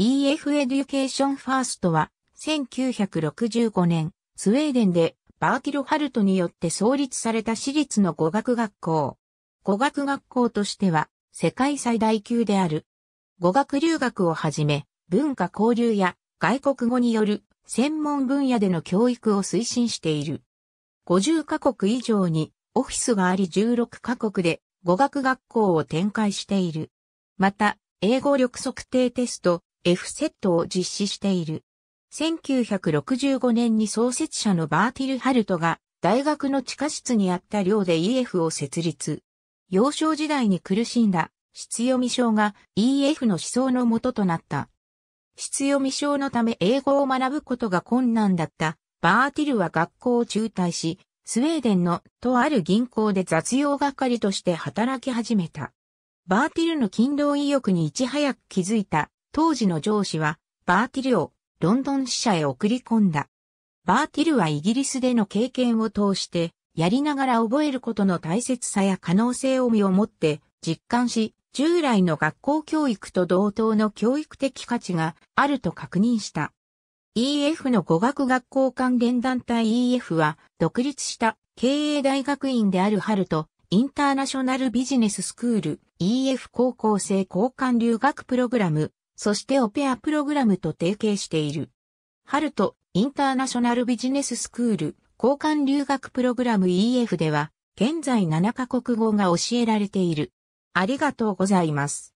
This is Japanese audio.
EF エデュケーションファーストは、1965年、スウェーデンでバーキロハルトによって創立された私立の語学学校。語学学校としては、世界最大級である。語学留学をはじめ、文化交流や外国語による専門分野での教育を推進している。50カ国以上にオフィスがあり16カ国で語学学校を展開している。また、英語力測定テスト、F セットを実施している。1965年に創設者のバーティル・ハルトが大学の地下室にあった寮で EF を設立。幼少時代に苦しんだ質読み症が EF の思想の元となった。質読み症のため英語を学ぶことが困難だったバーティルは学校を中退し、スウェーデンのとある銀行で雑用係として働き始めた。バーティルの勤労意欲にいち早く気づいた当時の上司は、バーティルをロンドン支社へ送り込んだ。バーティルはイギリスでの経験を通して、やりながら覚えることの大切さや可能性を身をもって実感し、従来の学校教育と同等の教育的価値があると確認した。EF の語学学校関連団体 EF は独立した経営大学院である春とインターナショナルビジネススクール EF 高校生交換留学プログラムそしてオペアプログラムと提携している。ハルト、インターナショナルビジネススクール、交換留学プログラム EF では、現在7カ国語が教えられている。ありがとうございます。